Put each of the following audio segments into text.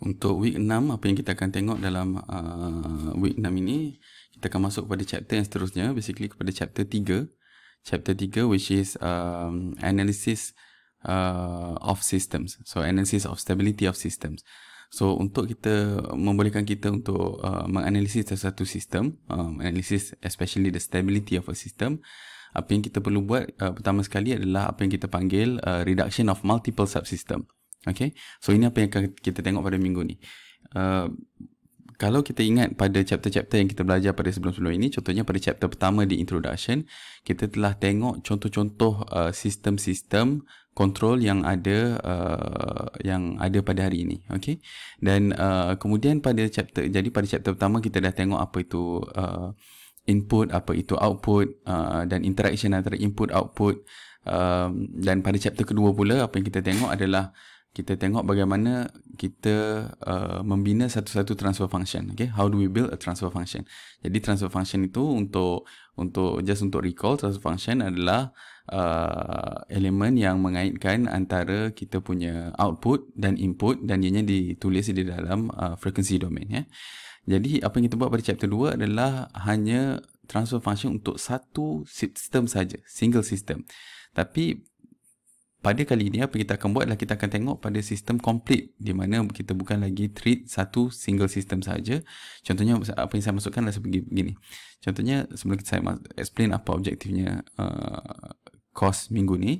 Untuk week 6 apa yang kita akan tengok dalam uh, week 6 ini kita akan masuk kepada chapter yang seterusnya basically kepada chapter 3. Chapter 3 which is um analysis uh, of systems. So analysis of stability of systems. So untuk kita membolehkan kita untuk uh, menganalisis satu sistem, um, analysis especially the stability of a system, apa yang kita perlu buat uh, pertama sekali adalah apa yang kita panggil uh, reduction of multiple subsystem. Okay, so ini apa yang kita tengok pada minggu ni. Uh, kalau kita ingat pada chapter-chapter yang kita belajar pada sebelum-sebelum ini, contohnya pada chapter pertama di introduction, kita telah tengok contoh-contoh uh, sistem-sistem kontrol yang ada uh, yang ada pada hari ini, okay? Dan uh, kemudian pada chapter, jadi pada chapter pertama kita dah tengok apa itu uh, input, apa itu output uh, dan interaction antara input output. Um, dan pada chapter kedua pula apa yang kita tengok adalah kita tengok bagaimana kita uh, membina satu-satu transfer function okay how do we build a transfer function jadi transfer function itu untuk untuk just untuk recall transfer function adalah uh, elemen yang mengaitkan antara kita punya output dan input dan ianya ditulis di dalam uh, frequency domain ya jadi apa yang kita buat pada chapter 2 adalah hanya transfer function untuk satu sistem saja single system tapi pada kali ini apa kita akan buat adalah kita akan tengok pada sistem complete di mana kita bukan lagi treat satu single sistem saja. Contohnya apa yang saya masukkan adalah seperti begini. Contohnya sebelum saya explain apa objektifnya uh, eh, kos minggu ni,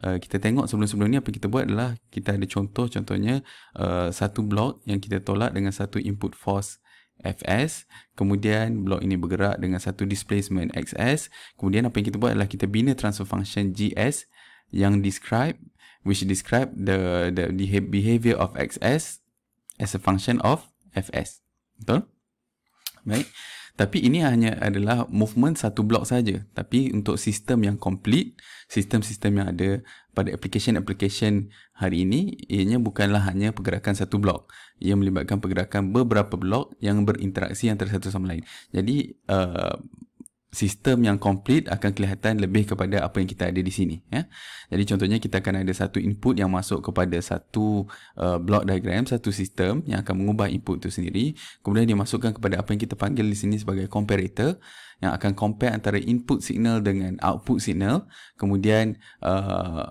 Uh, kita tengok sebelum-sebelum ni apa kita buat adalah kita ada contoh contohnya uh, satu blok yang kita tolak dengan satu input force FS kemudian blok ini bergerak dengan satu displacement XS kemudian apa yang kita buat adalah kita bina transfer function GS yang describe which describe the the behavior of xs as a function of fs. Betul? Baik. Tapi ini hanya adalah movement satu blok saja. Tapi untuk sistem yang complete, sistem-sistem yang ada pada application-application hari ini, ianya bukanlah hanya pergerakan satu blok. Ia melibatkan pergerakan beberapa blok yang berinteraksi antara satu sama lain. Jadi, uh, sistem yang komplit akan kelihatan lebih kepada apa yang kita ada di sini ya. Jadi contohnya kita akan ada satu input yang masuk kepada satu uh, block diagram, satu sistem yang akan mengubah input itu sendiri, kemudian dia masukkan kepada apa yang kita panggil di sini sebagai comparator yang akan compare antara input signal dengan output signal, kemudian uh,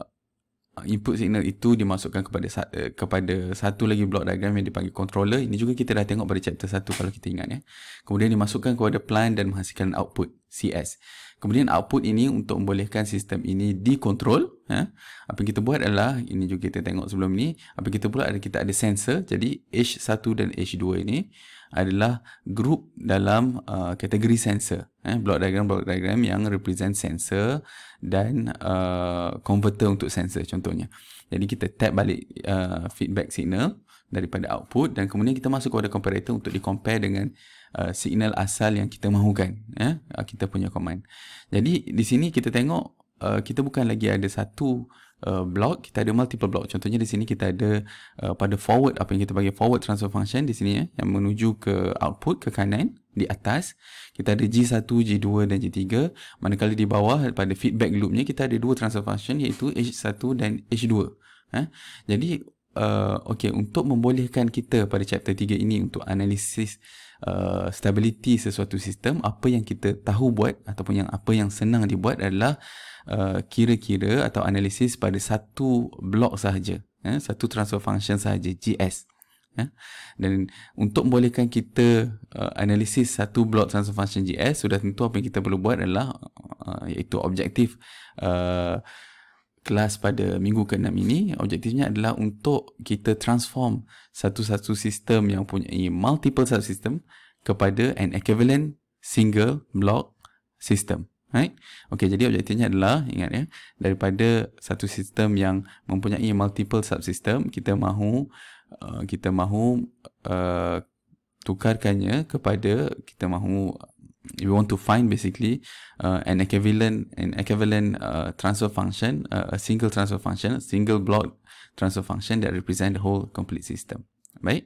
input signal itu dimasukkan kepada uh, kepada satu lagi block diagram yang dipanggil controller. Ini juga kita dah tengok pada chapter 1 kalau kita ingat ya. Kemudian dimasukkan kepada plan dan menghasilkan output CS. Kemudian output ini untuk membolehkan sistem ini dikontrol. Ya. Apa yang kita buat adalah, ini juga kita tengok sebelum ini. Apa kita buat adalah kita ada sensor. Jadi H1 dan H2 ini adalah group dalam uh, kategori sensor eh block diagram block diagram yang represent sensor dan uh, converter untuk sensor contohnya jadi kita tap balik uh, feedback signal daripada output dan kemudian kita masuk kepada comparator untuk di compare dengan uh, signal asal yang kita mahukan eh uh, kita punya command jadi di sini kita tengok uh, kita bukan lagi ada satu Uh, blok kita ada multiple blok contohnya di sini kita ada uh, pada forward apa yang kita bagi forward transfer function di sini ya yang menuju ke output ke kanan di atas kita ada G1, G2 dan G3 manakala di bawah pada feedback loopnya kita ada dua transfer function iaitu H1 dan H2 ha? Eh. jadi uh, okay, untuk membolehkan kita pada chapter 3 ini untuk analisis Uh, stability sesuatu sistem apa yang kita tahu buat ataupun yang apa yang senang dibuat adalah uh, Uh, kira-kira atau analisis pada satu blok sahaja ya, satu transfer function sahaja GS ya. Eh. dan untuk membolehkan kita uh, analisis satu blok transfer function GS sudah tentu apa yang kita perlu buat adalah uh, iaitu objektif uh, kelas pada minggu ke-6 ini objektifnya adalah untuk kita transform satu-satu sistem yang punya multiple subsystem kepada an equivalent single block system Right? Okay, jadi objektifnya adalah, ingat ya, daripada satu sistem yang mempunyai multiple subsystem, kita mahu uh, kita mahu uh, tukarkannya kepada kita mahu we want to find basically uh, an equivalent an equivalent uh, transfer function uh, a single transfer function a single block transfer function that represent the whole complete system. Baik? Right?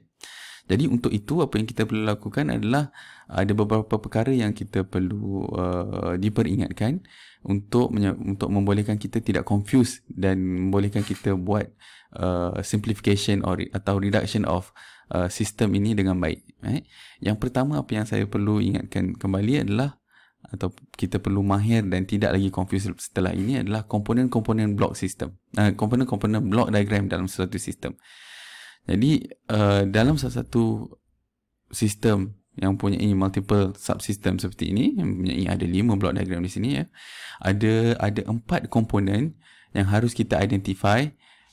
Jadi untuk itu apa yang kita perlu lakukan adalah uh, ada beberapa perkara yang kita perlu uh, diperingatkan untuk untuk membolehkan kita tidak confuse dan membolehkan kita buat uh, simplification or atau reduction of uh, sistem ini dengan baik. Eh? Yang pertama apa yang saya perlu ingatkan kembali adalah atau kita perlu mahir dan tidak lagi confuse setelah ini adalah komponen-komponen block sistem, uh, komponen-komponen block diagram dalam suatu sistem. Jadi uh, dalam salah satu sistem yang punya ini multiple subsystem seperti ini yang punya ada lima blok diagram di sini ya. Ada ada empat komponen yang harus kita identify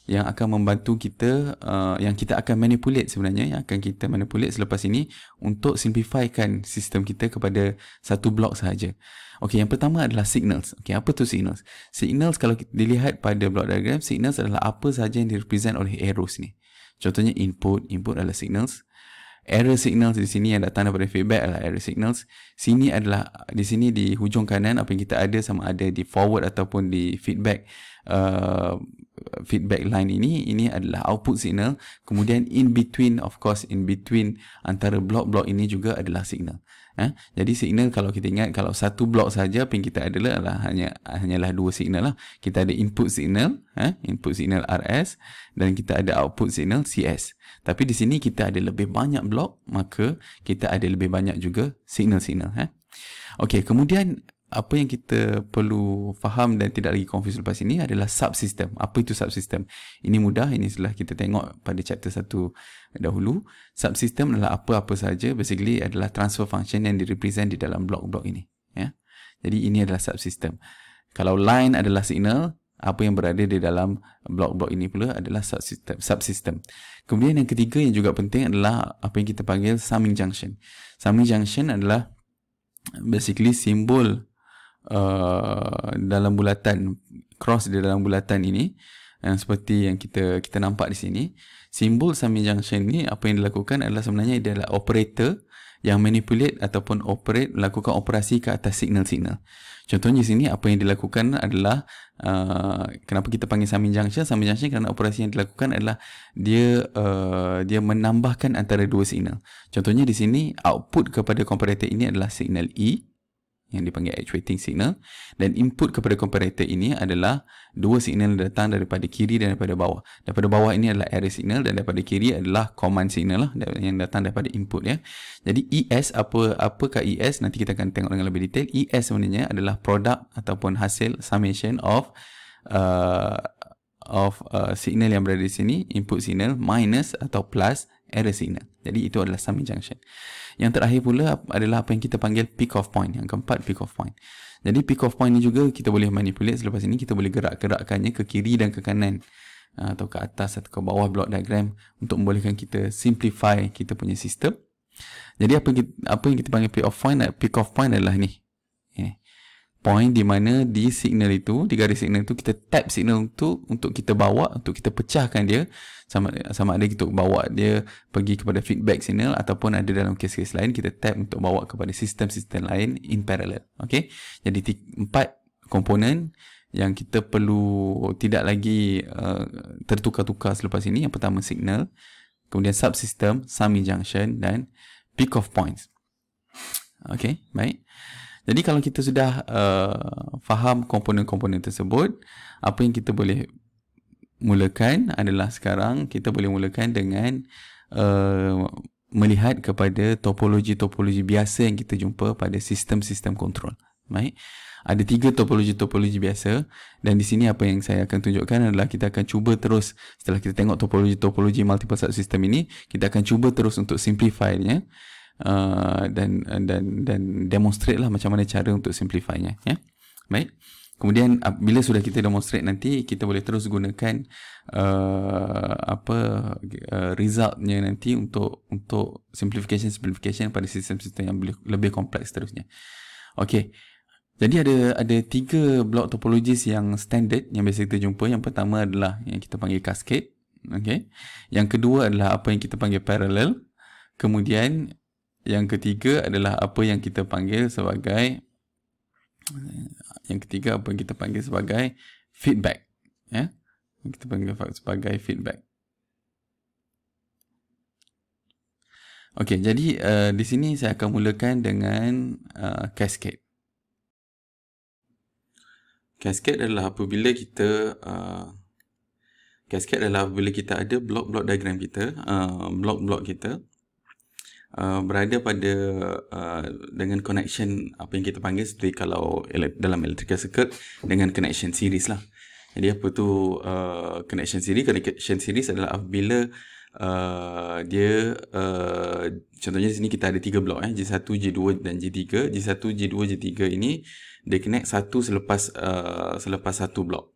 yang akan membantu kita uh, yang kita akan manipulate sebenarnya yang akan kita manipulate selepas ini untuk simplifykan sistem kita kepada satu blok sahaja. Okey, yang pertama adalah signals. Okey, apa tu signals? Signals kalau kita dilihat pada blok diagram, signals adalah apa sahaja yang direpresent oleh arrows ni. Contohnya input, input adalah signals. Error signals di sini yang datang daripada feedback adalah error signals. Sini adalah di sini di hujung kanan apa yang kita ada sama ada di forward ataupun di feedback uh, feedback line ini ini adalah output signal. Kemudian in between of course in between antara blok-blok ini juga adalah signal. Ha? Jadi signal kalau kita ingat kalau satu blok saja ping kita adalah lah, hanya hanyalah dua signal lah. Kita ada input signal, ha? input signal RS dan kita ada output signal CS. Tapi di sini kita ada lebih banyak blok maka kita ada lebih banyak juga signal-signal. Ha? Okey, kemudian apa yang kita perlu faham dan tidak lagi confuse lepas ini adalah subsystem. Apa itu subsystem? Ini mudah, ini setelah kita tengok pada chapter 1 dahulu. Subsystem adalah apa-apa saja, basically adalah transfer function yang direpresent di dalam blok-blok ini. Ya? Jadi ini adalah subsystem. Kalau line adalah signal, apa yang berada di dalam blok-blok ini pula adalah subsystem. subsystem. Kemudian yang ketiga yang juga penting adalah apa yang kita panggil summing junction. Summing junction adalah basically simbol uh, dalam bulatan cross di dalam bulatan ini yang seperti yang kita kita nampak di sini simbol semi junction ni apa yang dilakukan adalah sebenarnya dia adalah operator yang manipulate ataupun operate lakukan operasi ke atas signal-signal. Contohnya di sini apa yang dilakukan adalah uh, kenapa kita panggil semi junction? Semi junction kerana operasi yang dilakukan adalah dia uh, dia menambahkan antara dua signal. Contohnya di sini output kepada komparator ini adalah signal E yang dipanggil actuating signal dan input kepada comparator ini adalah dua signal datang daripada kiri dan daripada bawah daripada bawah ini adalah error signal dan daripada kiri adalah command signal lah yang datang daripada input ya jadi ES apa apakah ES nanti kita akan tengok dengan lebih detail ES sebenarnya adalah product ataupun hasil summation of uh, of uh, signal yang berada di sini input signal minus atau plus error signal jadi itu adalah summing junction yang terakhir pula adalah apa yang kita panggil peak off point. Yang keempat, peak off point. Jadi peak off point ni juga kita boleh manipulate selepas ini kita boleh gerak-gerakkannya ke kiri dan ke kanan eh, atau ke atas atau ke bawah block diagram untuk membolehkan kita simplify kita punya sistem. Jadi apa yang kita, apa yang kita panggil peak off point eh, peak of point adalah ni point di mana di signal itu di garis signal itu kita tap signal itu untuk kita bawa untuk kita pecahkan dia sama sama ada kita bawa dia pergi kepada feedback signal ataupun ada dalam kes-kes lain kita tap untuk bawa kepada sistem-sistem lain in parallel okey jadi empat komponen yang kita perlu tidak lagi uh, tertukar-tukar selepas ini yang pertama signal kemudian subsystem summing junction dan peak of points okey baik jadi kalau kita sudah uh, faham komponen-komponen tersebut, apa yang kita boleh mulakan adalah sekarang kita boleh mulakan dengan uh, melihat kepada topologi-topologi biasa yang kita jumpa pada sistem-sistem kontrol. Baik. Ada tiga topologi-topologi biasa dan di sini apa yang saya akan tunjukkan adalah kita akan cuba terus setelah kita tengok topologi-topologi multiple subsystem ini, kita akan cuba terus untuk simplify-nya. Uh, dan dan dan demonstrate lah macam mana cara untuk simplifynya yeah? baik kemudian bila sudah kita demonstrate nanti kita boleh terus gunakan uh, apa uh, resultnya nanti untuk untuk simplification simplification pada sistem-sistem yang lebih, lebih kompleks seterusnya okey jadi ada ada tiga blok topologies yang standard yang biasa kita jumpa. Yang pertama adalah yang kita panggil cascade. Okey. Yang kedua adalah apa yang kita panggil parallel. Kemudian yang ketiga adalah apa yang kita panggil sebagai yang ketiga apa yang kita panggil sebagai feedback. Ya. Yang kita panggil sebagai feedback. Okey, jadi uh, di sini saya akan mulakan dengan uh, cascade. Cascade adalah apabila kita uh, cascade adalah apabila kita ada blok-blok diagram kita, blok-blok uh, kita Uh, berada pada uh, dengan connection apa yang kita panggil seperti kalau dalam electrical circuit dengan connection series lah. Jadi apa tu uh, connection series? Connection series adalah apabila uh, dia uh, contohnya di sini kita ada tiga blok eh J 1 J 2 dan J 3 J 1 J 2 J 3 ini dia connect satu selepas uh, selepas satu blok.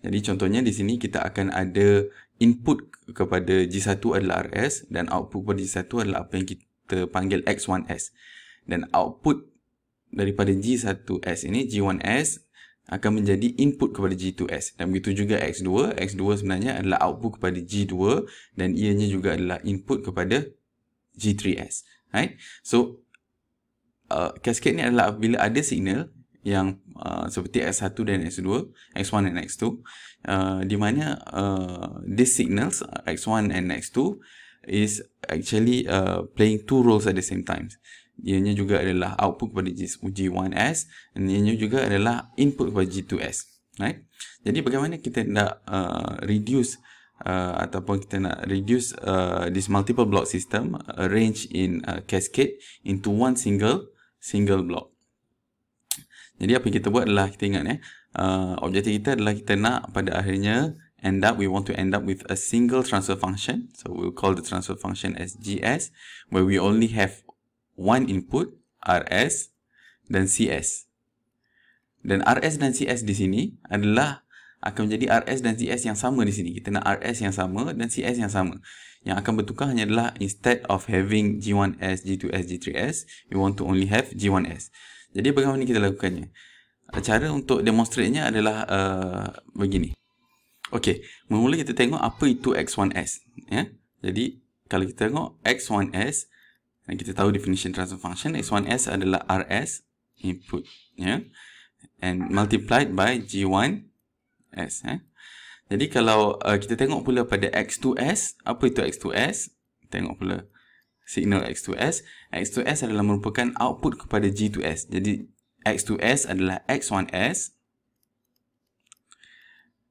Jadi contohnya di sini kita akan ada input kepada J 1 adalah RS dan output kepada J 1 adalah apa yang kita kita panggil X1S. Dan output daripada G1S ini, G1S akan menjadi input kepada G2S. Dan begitu juga X2. X2 sebenarnya adalah output kepada G2 dan ianya juga adalah input kepada G3S. Right? So, uh, cascade ni adalah bila ada signal yang uh, seperti X1 dan X2, X1 dan X2, uh, di mana uh, these signals, uh, X1 and X2, is actually uh, playing two roles at the same time. Ianya juga adalah output kepada G1S dan ianya juga adalah input kepada G2S. Right? Jadi bagaimana kita nak uh, reduce Uh, ataupun kita nak reduce uh, this multiple block system arrange uh, in a uh, cascade into one single single block. Jadi apa yang kita buat adalah kita ingat eh uh, objektif kita adalah kita nak pada akhirnya end up, we want to end up with a single transfer function. So we'll call the transfer function as GS, where we only have one input, RS, dan CS. Dan RS dan CS di sini adalah akan menjadi RS dan CS yang sama di sini. Kita nak RS yang sama dan CS yang sama. Yang akan bertukar hanya adalah instead of having G1S, G2S, G3S, we want to only have G1S. Jadi bagaimana kita lakukannya? Cara untuk demonstrate adalah uh, begini. Okey, mula-mula kita tengok apa itu X1S. Ya? Jadi, kalau kita tengok X1S, kita tahu definition transfer function, X1S adalah RS input. Ya? And multiplied by G1S. Ya? Jadi, kalau uh, kita tengok pula pada X2S, apa itu X2S? Tengok pula signal X2S. X2S adalah merupakan output kepada G2S. Jadi, X2S adalah X1S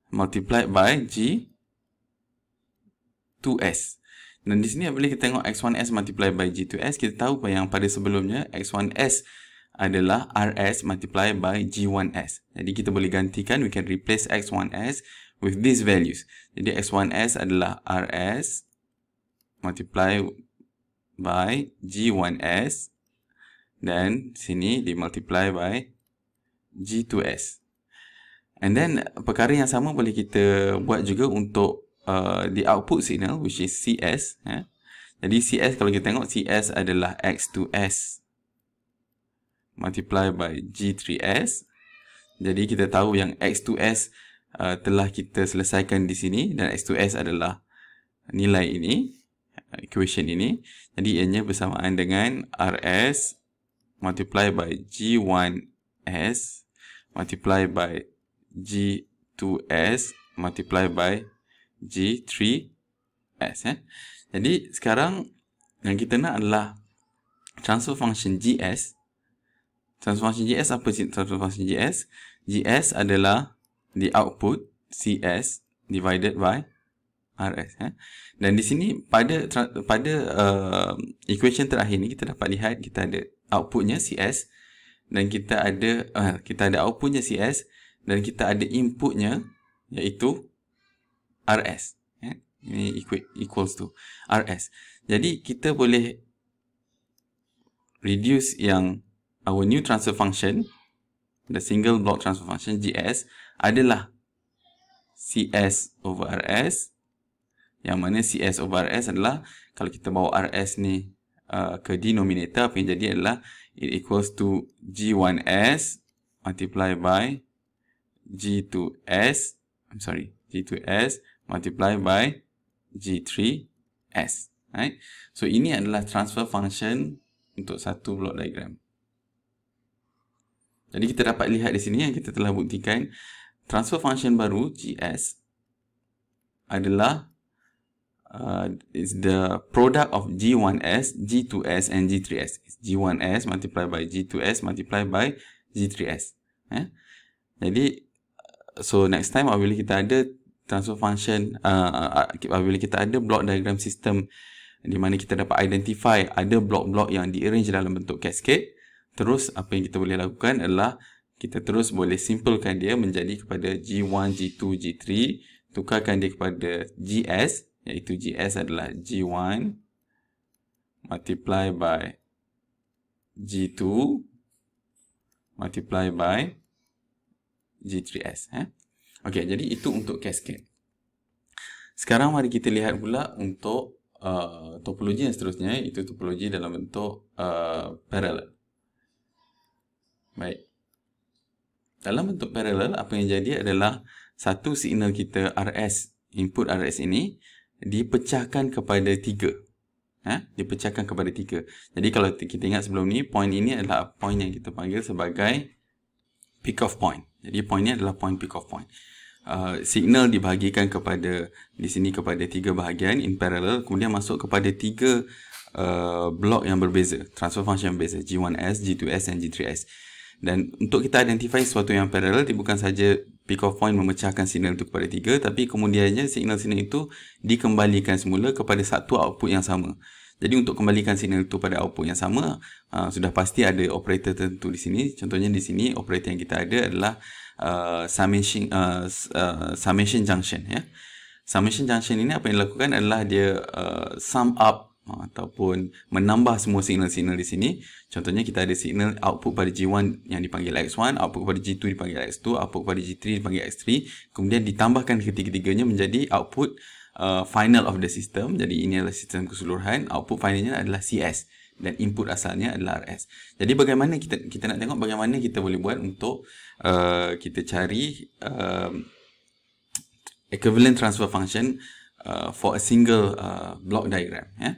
multiplied by G2S. Dan di sini apabila kita tengok X1S multiplied by G2S, kita tahu yang pada sebelumnya X1S adalah RS multiplied by G1S. Jadi kita boleh gantikan, we can replace X1S with these values. Jadi X1S adalah RS multiplied by G1S dan sini dimultiply by G2S. And then perkara yang sama boleh kita buat juga untuk uh, the output signal which is CS. Eh? Ya. Jadi CS kalau kita tengok CS adalah X 2 S multiply by G3S. Jadi kita tahu yang X 2 S uh, telah kita selesaikan di sini dan X 2 S adalah nilai ini equation ini. Jadi ianya bersamaan dengan RS multiply by G1S multiply by G2S multiply by G3S. Eh? Jadi sekarang yang kita nak adalah transfer function GS. Transfer function GS apa sih? Transfer function GS. GS adalah the output CS divided by RS. Eh? Dan di sini pada pada uh, equation terakhir ni kita dapat lihat kita ada outputnya CS dan kita ada uh, kita ada outputnya CS dan kita ada inputnya iaitu RS. Eh, ini equals to RS. Jadi kita boleh reduce yang our new transfer function the single block transfer function GS adalah CS over RS yang mana CS over RS adalah kalau kita bawa RS ni uh, ke denominator apa yang jadi adalah it equals to G1S multiplied by G2S, I'm sorry, G2S multiply by G3S. Right? So, ini adalah transfer function untuk satu block diagram. Jadi, kita dapat lihat di sini yang kita telah buktikan transfer function baru GS adalah uh, is the product of G1S, G2S and G3S. It's G1S multiply by G2S multiply by G3S. Eh? Jadi, so next time apabila kita ada transfer function uh, uh, uh apabila kita ada block diagram system di mana kita dapat identify ada blok-blok yang di arrange dalam bentuk cascade terus apa yang kita boleh lakukan adalah kita terus boleh simplekan dia menjadi kepada G1, G2, G3 tukarkan dia kepada GS iaitu GS adalah G1 multiply by G2 multiply by G3S. Eh? Okey, jadi itu untuk cascade. Sekarang mari kita lihat pula untuk uh, topologi yang seterusnya, itu topologi dalam bentuk uh, parallel. Baik. Dalam bentuk parallel, apa yang jadi adalah satu signal kita RS, input RS ini, dipecahkan kepada tiga. Eh? Dipecahkan kepada tiga. Jadi kalau kita ingat sebelum ni, point ini adalah point yang kita panggil sebagai pick off point. Jadi point ni adalah point pick off point. Uh, signal dibahagikan kepada di sini kepada tiga bahagian in parallel kemudian masuk kepada tiga uh, blok yang berbeza transfer function yang berbeza G1S, G2S dan G3S dan untuk kita identify sesuatu yang parallel dia bukan saja pick off point memecahkan signal itu kepada tiga tapi kemudiannya signal-signal itu dikembalikan semula kepada satu output yang sama jadi untuk kembalikan signal itu pada output yang sama, uh, sudah pasti ada operator tertentu di sini. Contohnya di sini, operator yang kita ada adalah uh, summation, uh, uh, summation junction. Ya. Summation junction ini apa yang dilakukan adalah dia uh, sum up ataupun menambah semua signal-signal di sini. Contohnya kita ada signal output pada G1 yang dipanggil X1, output pada G2 dipanggil X2, output pada G3 dipanggil X3. Kemudian ditambahkan ketiga-tiganya menjadi output uh, uh, final of the system. Jadi ini adalah sistem keseluruhan. Output finalnya adalah CS dan input asalnya adalah RS. Jadi bagaimana kita kita nak tengok bagaimana kita boleh buat untuk uh, kita cari uh, equivalent transfer function uh, for a single uh, block diagram. Yeah?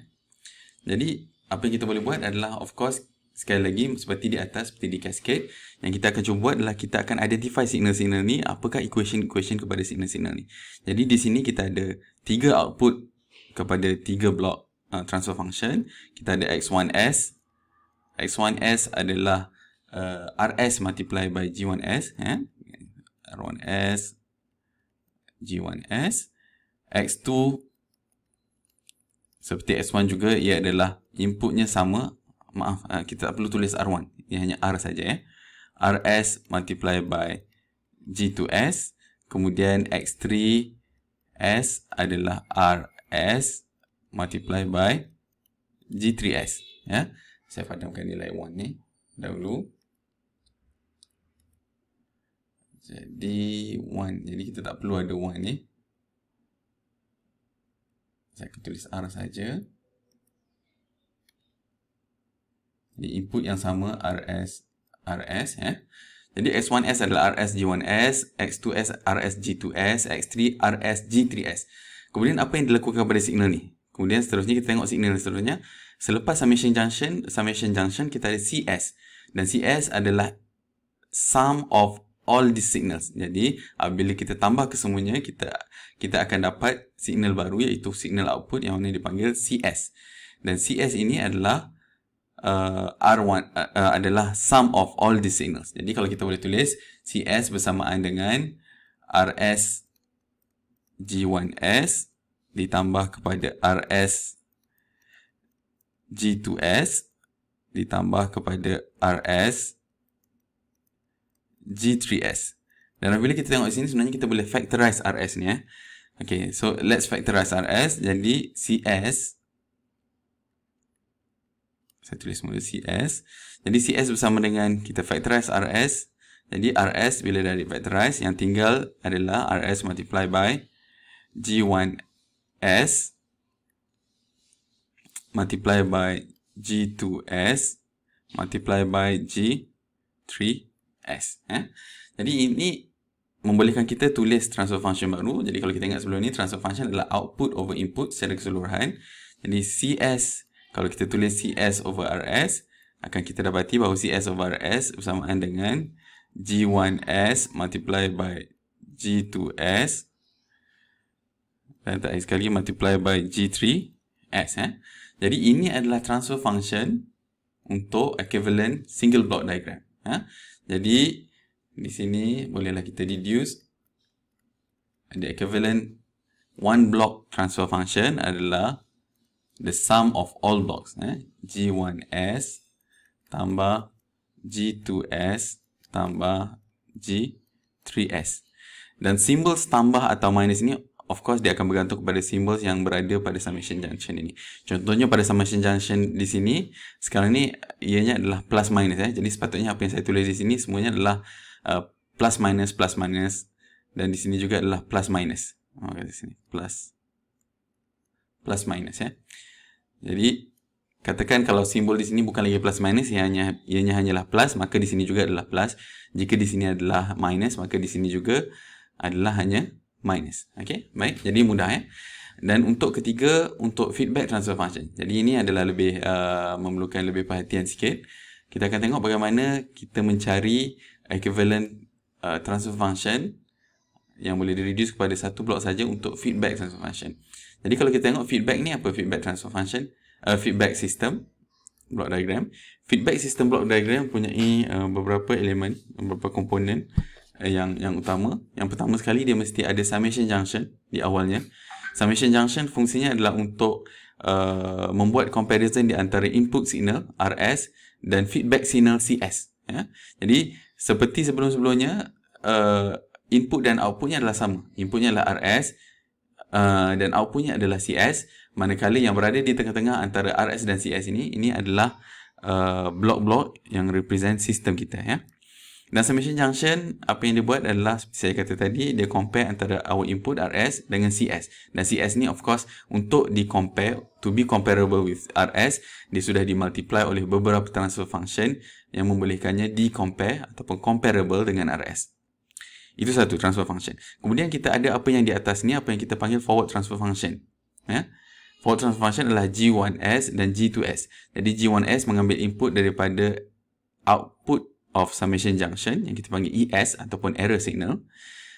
Jadi apa yang kita boleh buat adalah of course sekali lagi seperti di atas seperti di cascade yang kita akan cuba buat adalah kita akan identify signal-signal ni apakah equation-equation kepada signal-signal ni jadi di sini kita ada tiga output kepada tiga blok uh, transfer function kita ada x1s x1s adalah uh, rs multiply by g1s eh? r1s g1s x2 seperti x1 juga ia adalah inputnya sama maaf uh, kita tak perlu tulis R1 ia hanya R saja ya eh. RS multiply by G2S kemudian X3S adalah RS multiply by G3S ya saya padamkan nilai 1 ni dahulu jadi 1 jadi kita tak perlu ada 1 ni saya tulis R saja. di input yang sama RS RS eh. Jadi s 1 s adalah RS g 1 s X2S RS g 2 s x 3 RS g RSG3S. Kemudian apa yang dilakukan pada signal ni? Kemudian seterusnya kita tengok signal seterusnya. Selepas summation junction, summation junction kita ada CS. Dan CS adalah sum of all the signals. Jadi apabila kita tambah kesemuanya, kita kita akan dapat signal baru iaitu signal output yang ini dipanggil CS. Dan CS ini adalah uh, R1 uh, uh, adalah sum of all the signals. Jadi kalau kita boleh tulis CS bersamaan dengan RS G1S ditambah kepada RS G2S ditambah kepada RS G3S. Dan apabila kita tengok di sini sebenarnya kita boleh factorize RS ni eh. Okay, so let's factorize RS. Jadi CS saya tulis semula CS. Jadi CS bersama dengan kita factorize RS. Jadi RS bila dari factorize yang tinggal adalah RS multiply by G1S multiply by G2S multiply by G3S. Eh? Ya. Jadi ini membolehkan kita tulis transfer function baru. Jadi kalau kita ingat sebelum ni transfer function adalah output over input secara keseluruhan. Jadi CS kalau kita tulis CS over RS, akan kita dapati bahawa CS over RS bersamaan dengan G1S multiply by G2S dan terakhir sekali multiply by G3S. Eh? Jadi ini adalah transfer function untuk equivalent single block diagram. Eh? Jadi di sini bolehlah kita deduce the equivalent one block transfer function adalah the sum of all blocks, eh? G1S tambah G2S tambah G3S. Dan simbol tambah atau minus ini, of course, dia akan bergantung kepada simbol yang berada pada summation junction ini. Contohnya pada summation junction di sini, sekarang ini ianya adalah plus minus. Eh? Jadi sepatutnya apa yang saya tulis di sini semuanya adalah uh, plus minus, plus minus. Dan di sini juga adalah plus minus. Okay, oh, di sini. Plus. Plus minus. Eh? Jadi katakan kalau simbol di sini bukan lagi plus minus ia ya hanya ianya ya hanyalah plus maka di sini juga adalah plus. Jika di sini adalah minus maka di sini juga adalah hanya minus. Okey, baik. Jadi mudah ya. Dan untuk ketiga untuk feedback transfer function. Jadi ini adalah lebih uh, memerlukan lebih perhatian sikit. Kita akan tengok bagaimana kita mencari equivalent uh, transfer function yang boleh di reduce kepada satu blok saja untuk feedback transfer function. Jadi kalau kita tengok feedback ni apa feedback transfer function uh, feedback system block diagram. Feedback system block diagram punya uh, beberapa elemen, beberapa komponen uh, yang yang utama. Yang pertama sekali dia mesti ada summation junction di awalnya. Summation junction fungsinya adalah untuk uh, membuat comparison di antara input signal RS dan feedback signal CS ya. Jadi seperti sebelum-sebelumnya uh, input dan outputnya adalah sama. Inputnya adalah RS uh, dan outputnya adalah CS manakala yang berada di tengah-tengah antara RS dan CS ini ini adalah ah, blok-blok uh, yang represent sistem kita ya dan summation junction apa yang dia buat adalah seperti saya kata tadi dia compare antara our input RS dengan CS dan CS ni of course untuk di compare to be comparable with RS dia sudah di oleh beberapa transfer function yang membolehkannya di compare ataupun comparable dengan RS itu satu transfer function. Kemudian kita ada apa yang di atas ni, apa yang kita panggil forward transfer function. Ya? Forward transfer function adalah G1S dan G2S. Jadi G1S mengambil input daripada output of summation junction yang kita panggil ES ataupun error signal.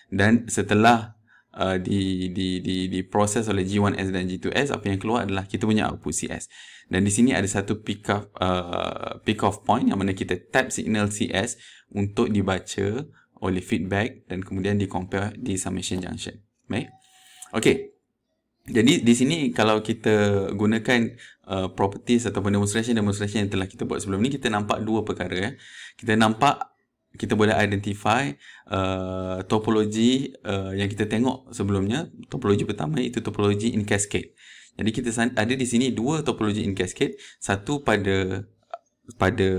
Dan setelah uh, di, di, di, proses oleh G1S dan G2S, apa yang keluar adalah kita punya output CS. Dan di sini ada satu pick off, uh, pick off point yang mana kita tap signal CS untuk dibaca oleh feedback dan kemudian di compare di summation junction. Baik. Okey. Jadi di sini kalau kita gunakan uh, properties ataupun demonstration demonstration yang telah kita buat sebelum ni kita nampak dua perkara ya. Kita nampak kita boleh identify uh, topologi uh, yang kita tengok sebelumnya. Topologi pertama itu topologi in cascade. Jadi kita ada di sini dua topologi in cascade, satu pada pada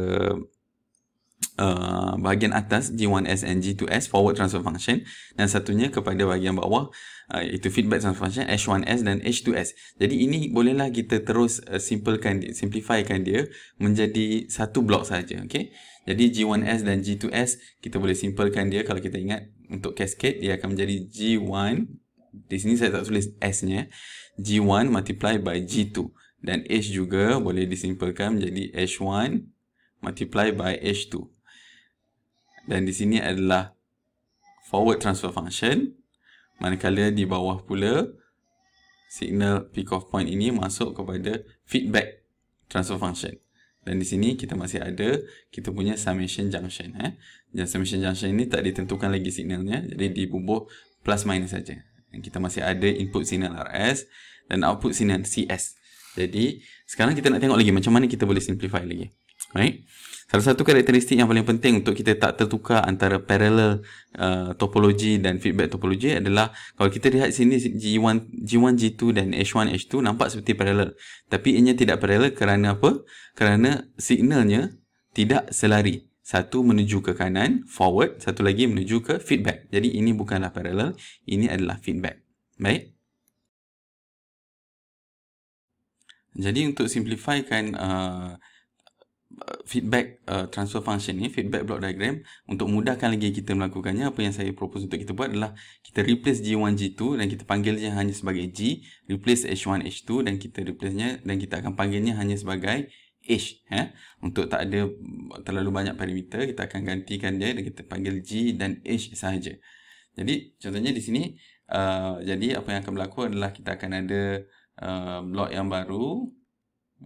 uh, bahagian atas G1S and G2S forward transfer function dan satunya kepada bahagian bawah uh, itu feedback transfer function H1S dan H2S. Jadi ini bolehlah kita terus uh, simplekan simplifykan dia menjadi satu blok saja, okey. Jadi G1S dan G2S kita boleh simplekan dia kalau kita ingat untuk cascade dia akan menjadi G1 di sini saya tak tulis S-nya G1 multiply by G2 dan H juga boleh disimpulkan menjadi H1 multiply by H2. Dan di sini adalah forward transfer function. Manakala di bawah pula, signal peak off point ini masuk kepada feedback transfer function. Dan di sini kita masih ada kita punya summation junction. Eh. Dan summation junction ini tak ditentukan lagi signalnya. Jadi dibubuh plus minus saja. Dan kita masih ada input signal RS dan output signal CS. Jadi sekarang kita nak tengok lagi macam mana kita boleh simplify lagi right? Salah satu karakteristik yang paling penting untuk kita tak tertukar antara parallel uh, topology dan feedback topologi adalah kalau kita lihat sini G1, G1, G2 dan H1, H2 nampak seperti parallel. Tapi ianya tidak parallel kerana apa? Kerana signalnya tidak selari. Satu menuju ke kanan, forward. Satu lagi menuju ke feedback. Jadi ini bukanlah parallel. Ini adalah feedback. Baik. Jadi untuk simplifikan uh, Uh, feedback uh, transfer function ni feedback block diagram untuk mudahkan lagi kita melakukannya apa yang saya propose untuk kita buat adalah kita replace G1 G2 dan kita panggil je hanya sebagai G replace H1 H2 dan kita replace nya dan kita akan panggilnya hanya sebagai H eh? untuk tak ada terlalu banyak parameter kita akan gantikan dia dan kita panggil G dan H sahaja jadi contohnya di sini uh, jadi apa yang akan berlaku adalah kita akan ada uh, blok yang baru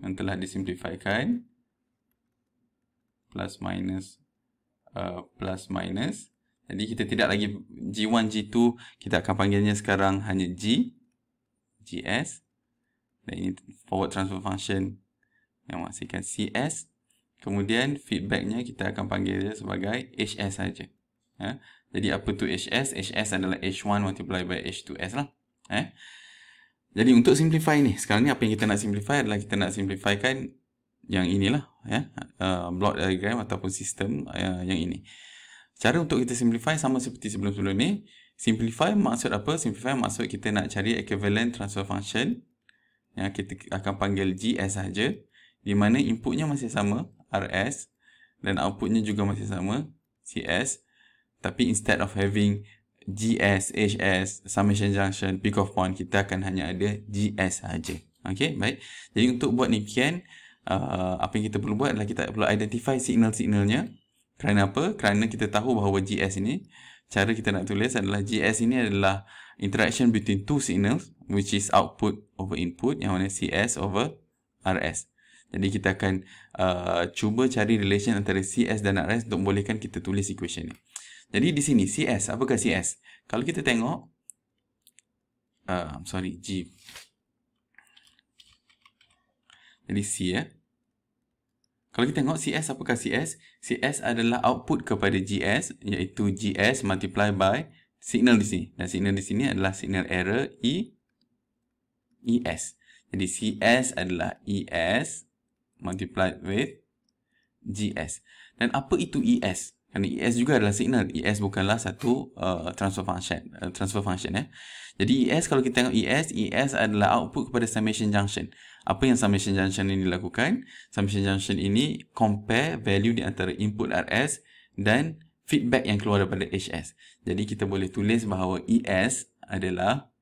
yang telah disimplifikan plus minus uh, plus minus jadi kita tidak lagi G1 G2 kita akan panggilnya sekarang hanya G GS dan ini forward transfer function yang maksudkan CS kemudian feedbacknya kita akan panggilnya sebagai HS saja eh? jadi apa tu HS HS adalah H1 multiply by H2S lah eh jadi untuk simplify ni, sekarang ni apa yang kita nak simplify adalah kita nak simplifykan yang inilah ya uh, block diagram ataupun sistem uh, yang ini cara untuk kita simplify sama seperti sebelum-sebelum ni simplify maksud apa simplify maksud kita nak cari equivalent transfer function yang kita akan panggil GS saja di mana inputnya masih sama RS dan outputnya juga masih sama CS tapi instead of having GS, HS, summation junction, pick of point kita akan hanya ada GS saja. Okey, baik. Jadi untuk buat demikian, uh, uh, apa yang kita perlu buat adalah kita perlu identify signal-signalnya. Kerana apa? Kerana kita tahu bahawa GS ini, cara kita nak tulis adalah GS ini adalah interaction between two signals, which is output over input, yang mana CS over RS. Jadi kita akan uh, cuba cari relation antara CS dan RS untuk membolehkan kita tulis equation ni. Jadi di sini, CS. Apakah CS? Kalau kita tengok, uh, sorry, G. Jadi C ya. Eh? Kalau kita tengok CS apakah CS? CS adalah output kepada GS iaitu GS multiply by signal di sini. Dan signal di sini adalah signal error E ES. Jadi CS adalah ES multiplied with GS. Dan apa itu ES? Kerana ES juga adalah signal. ES bukanlah satu uh, transfer function. Uh, transfer function eh. Jadi ES kalau kita tengok ES, ES adalah output kepada summation junction. Apa yang summation junction ini dilakukan? Summation junction ini compare value di antara input RS dan feedback yang keluar daripada HS. Jadi kita boleh tulis bahawa ES adalah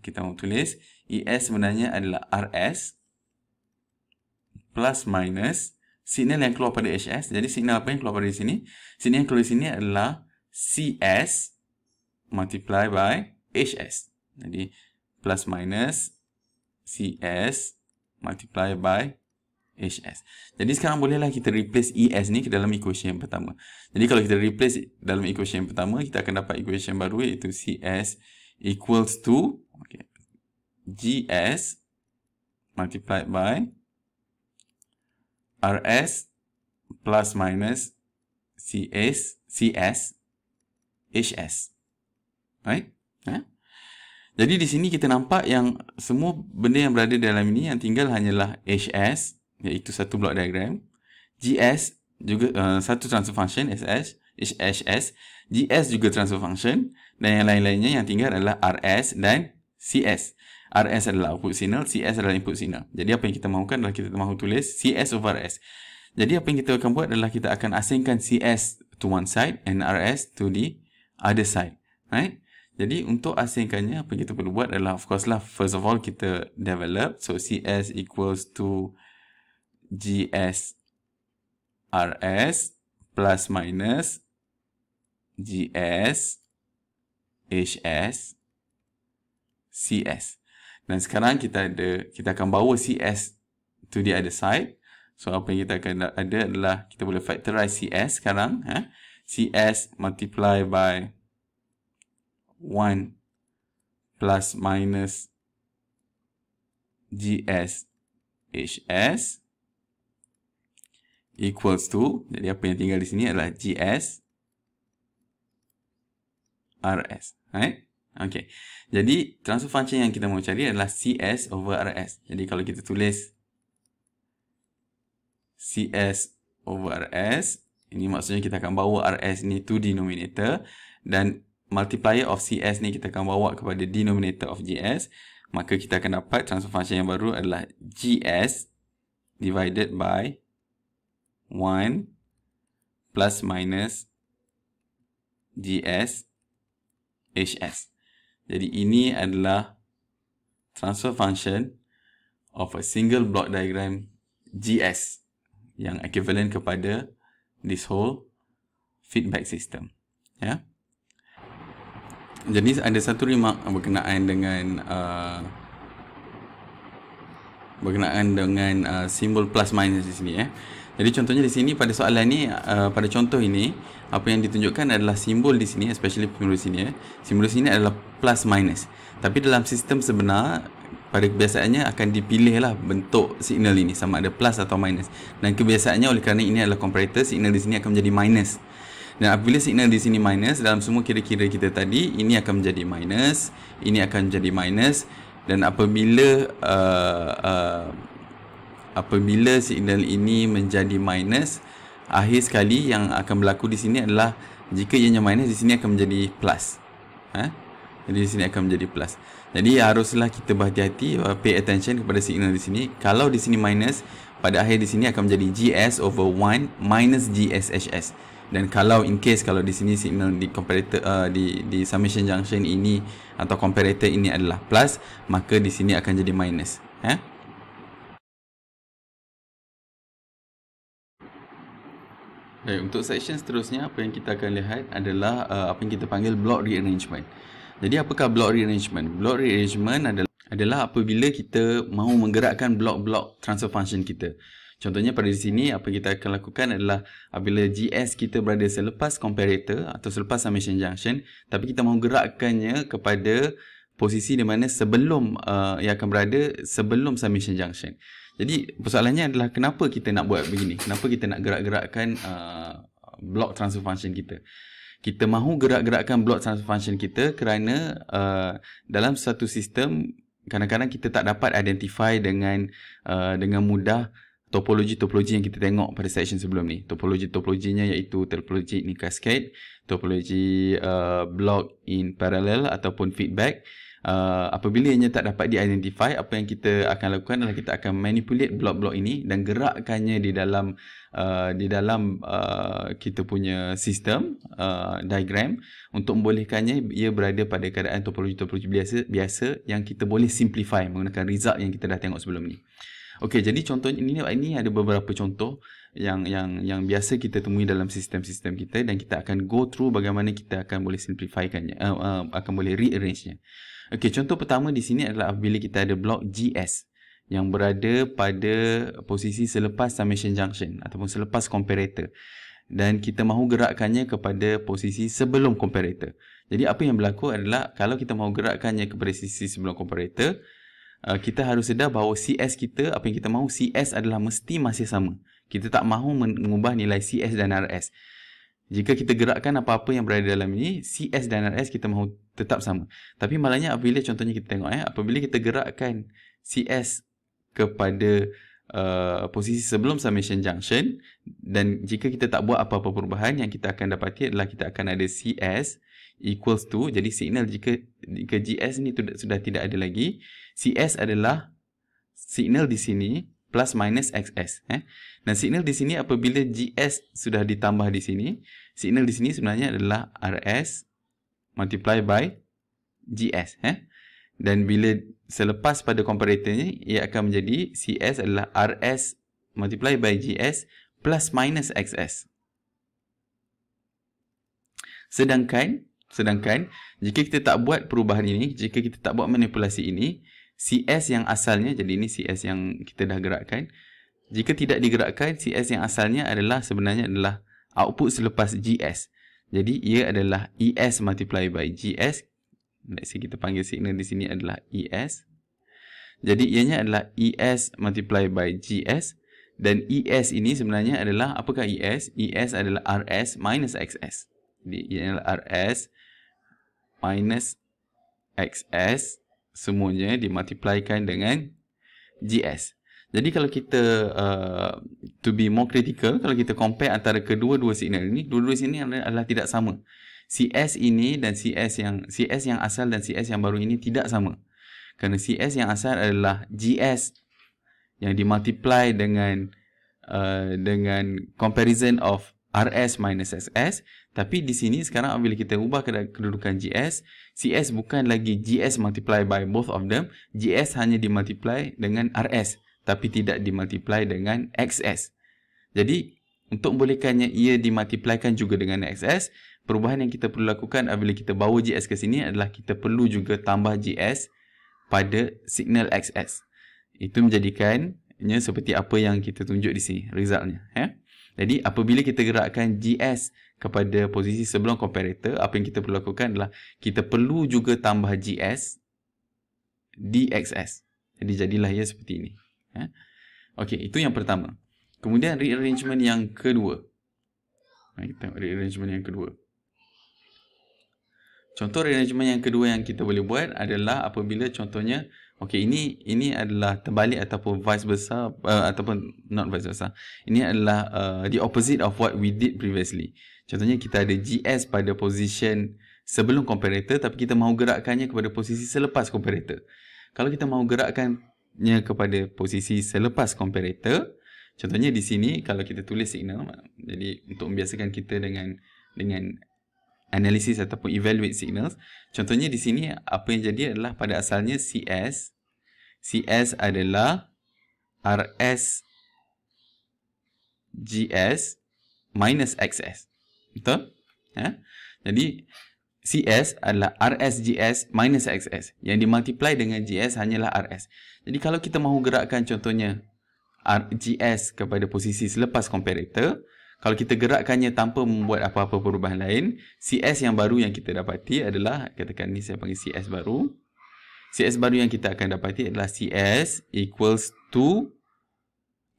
kita mau tulis ES sebenarnya adalah RS plus minus signal yang keluar pada HS. Jadi signal apa yang keluar pada sini? Signal yang keluar sini adalah CS multiply by HS. Jadi plus minus CS multiply by HS. Jadi sekarang bolehlah kita replace ES ni ke dalam equation yang pertama. Jadi kalau kita replace dalam equation yang pertama, kita akan dapat equation baru iaitu CS equals to okay, GS multiplied by RS plus minus CS, CS, HS. Right? Ha? Jadi di sini kita nampak yang semua benda yang berada dalam ini yang tinggal hanyalah HS, iaitu satu blok diagram. GS juga uh, satu transfer function, SS, HS, GS juga transfer function. Dan yang lain-lainnya yang tinggal adalah RS dan CS. RS adalah output signal, CS adalah input signal. Jadi apa yang kita mahukan adalah kita mahu tulis CS over RS. Jadi apa yang kita akan buat adalah kita akan asingkan CS to one side and RS to the other side. Right? Jadi untuk asingkannya apa yang kita perlu buat adalah of course lah first of all kita develop so CS equals to GS RS plus minus GS HS CS. Dan sekarang kita ada, kita akan bawa CS to the other side. So, apa yang kita akan ada adalah kita boleh factorize CS sekarang. Eh? Ha? CS multiply by 1 plus minus GS HS equals to, jadi apa yang tinggal di sini adalah GS RS. Right? Okey. Jadi transfer function yang kita mahu cari adalah CS over RS. Jadi kalau kita tulis CS over RS, ini maksudnya kita akan bawa RS ni to denominator dan multiplier of CS ni kita akan bawa kepada denominator of GS, maka kita akan dapat transfer function yang baru adalah GS divided by 1 plus minus GS HS. Jadi ini adalah transfer function of a single block diagram GS yang equivalent kepada this whole feedback system. Ya. Yeah? Jadi ada satu remark berkenaan dengan uh, berkenaan dengan uh, simbol plus minus di sini eh. Jadi contohnya di sini pada soalan ni uh, pada contoh ini apa yang ditunjukkan adalah simbol di sini especially simbol sini eh. Simbol di sini adalah plus minus. Tapi dalam sistem sebenar pada kebiasaannya akan dipilih lah bentuk signal ini sama ada plus atau minus. Dan kebiasaannya oleh kerana ini adalah comparator signal di sini akan menjadi minus. Dan apabila signal di sini minus dalam semua kira-kira kita tadi ini akan menjadi minus, ini akan menjadi minus dan apabila uh, uh, apabila signal ini menjadi minus akhir sekali yang akan berlaku di sini adalah jika ianya minus di sini akan menjadi plus ha jadi di sini akan menjadi plus jadi haruslah kita berhati-hati uh, pay attention kepada signal di sini kalau di sini minus pada akhir di sini akan menjadi GS over 1 minus GSHS dan kalau in case kalau di sini signal di comparator uh, di di summation junction ini atau comparator ini adalah plus maka di sini akan jadi minus eh Okay, eh, untuk section seterusnya, apa yang kita akan lihat adalah uh, apa yang kita panggil block rearrangement. Jadi, apakah block rearrangement? Block rearrangement adalah, adalah apabila kita mahu menggerakkan blok-blok transfer function kita. Contohnya pada di sini apa kita akan lakukan adalah apabila GS kita berada selepas comparator atau selepas summation junction tapi kita mahu gerakkannya kepada posisi di mana sebelum uh, ia akan berada sebelum summation junction. Jadi persoalannya adalah kenapa kita nak buat begini? Kenapa kita nak gerak-gerakkan uh, block transfer function kita? Kita mahu gerak-gerakkan block transfer function kita kerana uh, dalam satu sistem kadang-kadang kita tak dapat identify dengan uh, dengan mudah topologi-topologi yang kita tengok pada section sebelum ni. Topologi-topologinya iaitu topologi ni cascade, topologi uh, block in parallel ataupun feedback. Uh, apabila ianya tak dapat di apa yang kita akan lakukan adalah kita akan manipulate blok-blok ini dan gerakkannya di dalam uh, di dalam uh, kita punya sistem uh, diagram untuk membolehkannya ia berada pada keadaan topologi-topologi biasa, biasa yang kita boleh simplify menggunakan result yang kita dah tengok sebelum ni. Okey, jadi contohnya ini ini ada beberapa contoh yang yang yang biasa kita temui dalam sistem-sistem kita dan kita akan go through bagaimana kita akan boleh simplifykannya, uh, eh, uh, eh, akan boleh rearrange-nya. Okey, contoh pertama di sini adalah apabila kita ada blok GS yang berada pada posisi selepas summation junction ataupun selepas comparator dan kita mahu gerakkannya kepada posisi sebelum comparator. Jadi apa yang berlaku adalah kalau kita mahu gerakkannya kepada posisi sebelum comparator, Uh, kita harus sedar bahawa CS kita, apa yang kita mahu, CS adalah mesti masih sama. Kita tak mahu mengubah nilai CS dan RS. Jika kita gerakkan apa-apa yang berada dalam ini, CS dan RS kita mahu tetap sama. Tapi malahnya apabila contohnya kita tengok, eh, apabila kita gerakkan CS kepada uh, uh, posisi sebelum submission junction dan jika kita tak buat apa-apa perubahan yang kita akan dapati adalah kita akan ada CS equals to jadi signal jika jika GS ni tu, sudah tidak ada lagi CS adalah signal di sini plus minus XS eh. dan signal di sini apabila GS sudah ditambah di sini signal di sini sebenarnya adalah RS multiply by GS eh dan bila selepas pada comparator ni ia akan menjadi CS adalah RS multiplied by GS plus minus XS sedangkan sedangkan jika kita tak buat perubahan ini jika kita tak buat manipulasi ini CS yang asalnya jadi ini CS yang kita dah gerakkan jika tidak digerakkan CS yang asalnya adalah sebenarnya adalah output selepas GS jadi ia adalah ES multiplied by GS let's say kita panggil signal di sini adalah ES. Jadi ianya adalah ES multiply by GS dan ES ini sebenarnya adalah apakah ES? ES adalah RS minus XS. Jadi ianya adalah RS minus XS semuanya dimultiplikan dengan GS. Jadi kalau kita uh, to be more critical kalau kita compare antara kedua-dua signal ini, dua-dua signal ini adalah tidak sama. CS ini dan CS yang CS yang asal dan CS yang baru ini tidak sama. Kerana CS yang asal adalah GS yang dimultiply dengan uh, dengan comparison of RS minus SS. Tapi di sini sekarang apabila kita ubah kedudukan GS, CS bukan lagi GS multiply by both of them. GS hanya dimultiply dengan RS tapi tidak dimultiply dengan XS. Jadi untuk bolehkannya ia dimultiplykan juga dengan XS, perubahan yang kita perlu lakukan apabila kita bawa GS ke sini adalah kita perlu juga tambah GS pada signal XS. Itu menjadikannya seperti apa yang kita tunjuk di sini, resultnya. Ya? Jadi, apabila kita gerakkan GS kepada posisi sebelum comparator, apa yang kita perlu lakukan adalah kita perlu juga tambah GS di XS. Jadi, jadilah ia seperti ini. Ya? Okey, itu yang pertama. Kemudian, rearrangement yang kedua. Mari kita tengok rearrangement yang kedua. Contoh rearrangement yang kedua yang kita boleh buat adalah apabila contohnya okay ini ini adalah terbalik ataupun vice versa uh, ataupun not vice versa. Ini adalah uh, the opposite of what we did previously. Contohnya kita ada GS pada position sebelum comparator tapi kita mahu gerakkannya kepada posisi selepas comparator. Kalau kita mahu gerakkannya kepada posisi selepas comparator, contohnya di sini kalau kita tulis signal jadi untuk membiasakan kita dengan dengan analysis ataupun evaluate signals. Contohnya di sini apa yang jadi adalah pada asalnya CS. CS adalah RS GS minus XS. Betul? Ya? Jadi CS adalah RS GS minus XS. Yang dimultiply dengan GS hanyalah RS. Jadi kalau kita mahu gerakkan contohnya RGS kepada posisi selepas komparator, kalau kita gerakkannya tanpa membuat apa-apa perubahan lain, CS yang baru yang kita dapati adalah, katakan ni saya panggil CS baru. CS baru yang kita akan dapati adalah CS equals to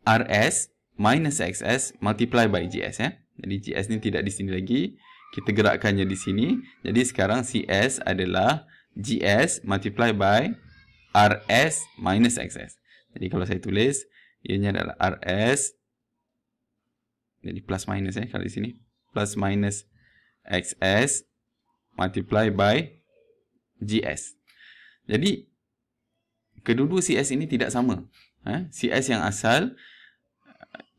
RS minus XS multiply by GS. Ya. Jadi GS ni tidak di sini lagi. Kita gerakkannya di sini. Jadi sekarang CS adalah GS multiply by RS minus XS. Jadi kalau saya tulis, ianya adalah RS jadi plus minus eh kalau di sini plus minus xs multiply by gs jadi kedua-dua cs ini tidak sama eh? Ha? cs yang asal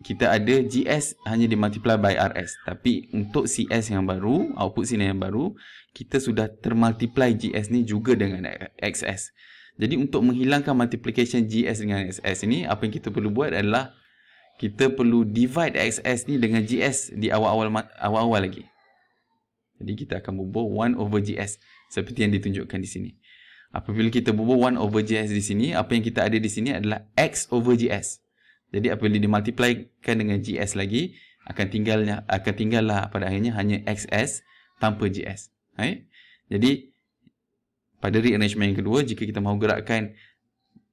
kita ada GS hanya dimultiply by RS. Tapi untuk CS yang baru, output sini yang baru, kita sudah termultiply GS ni juga dengan XS. Jadi untuk menghilangkan multiplication GS dengan XS ini, apa yang kita perlu buat adalah kita perlu divide XS ni dengan GS di awal-awal awal-awal lagi. Jadi kita akan bubuh 1 over GS seperti yang ditunjukkan di sini. Apabila kita bubuh 1 over GS di sini, apa yang kita ada di sini adalah X over GS. Jadi apabila dimultiplikan dengan GS lagi, akan tinggalnya akan tinggallah pada akhirnya hanya XS tanpa GS. Right? Jadi pada rearrangement yang kedua, jika kita mahu gerakkan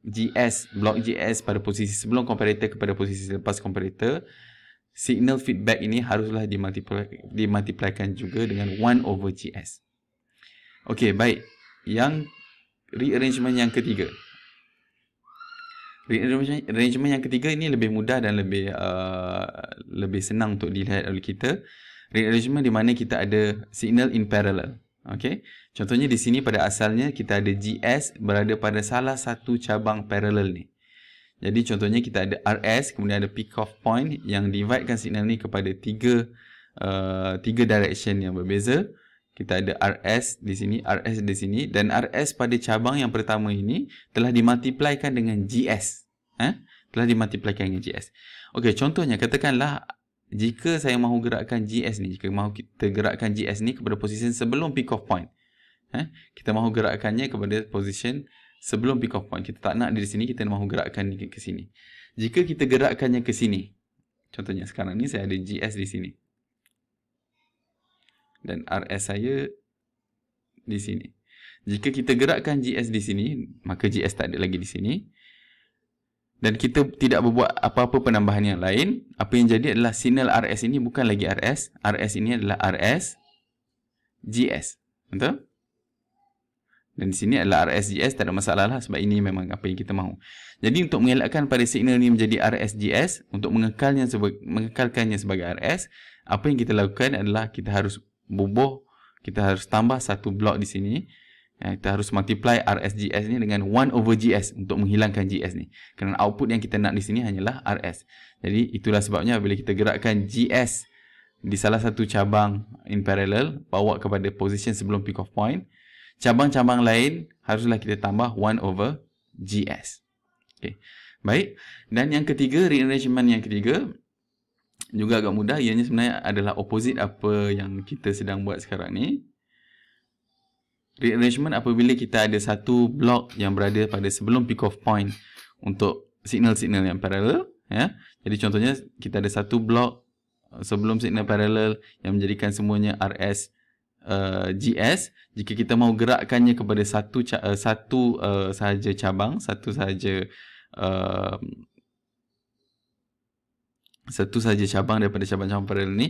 GS, block GS pada posisi sebelum komparator kepada posisi selepas komparator signal feedback ini haruslah dimultiplikan juga dengan 1 over GS ok baik yang rearrangement yang ketiga rearrangement yang ketiga ini lebih mudah dan lebih uh, lebih senang untuk dilihat oleh kita rearrangement di mana kita ada signal in parallel Okey. Contohnya di sini pada asalnya kita ada GS berada pada salah satu cabang paralel ni. Jadi contohnya kita ada RS kemudian ada peak off point yang dividekan signal ni kepada tiga uh, tiga direction yang berbeza. Kita ada RS di sini, RS di sini dan RS pada cabang yang pertama ini telah dimultiplykan dengan GS. Eh? Telah dimultiplykan dengan GS. Okey, contohnya katakanlah jika saya mahu gerakkan GS ni, jika mahu kita gerakkan GS ni kepada posisi sebelum peak off point, eh, kita mahu gerakkannya kepada posisi sebelum peak off point. Kita tak nak di sini, kita mahu gerakkan ni ke sini. Jika kita gerakkannya ke sini, contohnya sekarang ni saya ada GS di sini. Dan RS saya di sini. Jika kita gerakkan GS di sini, maka GS tak ada lagi di sini dan kita tidak berbuat apa-apa penambahan yang lain apa yang jadi adalah signal RS ini bukan lagi RS RS ini adalah RS GS betul dan di sini adalah RSGS tak ada masalah lah sebab ini memang apa yang kita mahu. Jadi untuk mengelakkan pada signal ini menjadi RS GS, untuk mengekalnya sebagai mengekalkannya sebagai RS, apa yang kita lakukan adalah kita harus bubuh, kita harus tambah satu blok di sini Eh, kita harus multiply RS gs ni dengan 1 over GS untuk menghilangkan GS ni. Kerana output yang kita nak di sini hanyalah RS. Jadi itulah sebabnya bila kita gerakkan GS di salah satu cabang in parallel, bawa kepada position sebelum pick of point, cabang-cabang lain haruslah kita tambah 1 over GS. Okay. Baik. Dan yang ketiga, rearrangement yang ketiga, juga agak mudah, ianya sebenarnya adalah opposite apa yang kita sedang buat sekarang ni rearrangement apabila kita ada satu blok yang berada pada sebelum peak off point untuk signal-signal yang paralel ya. Jadi contohnya kita ada satu blok uh, sebelum signal paralel yang menjadikan semuanya RS Uh, GS jika kita mau gerakkannya kepada satu uh, satu uh, sahaja cabang satu sahaja uh, satu saja cabang daripada cabang-cabang paralel ni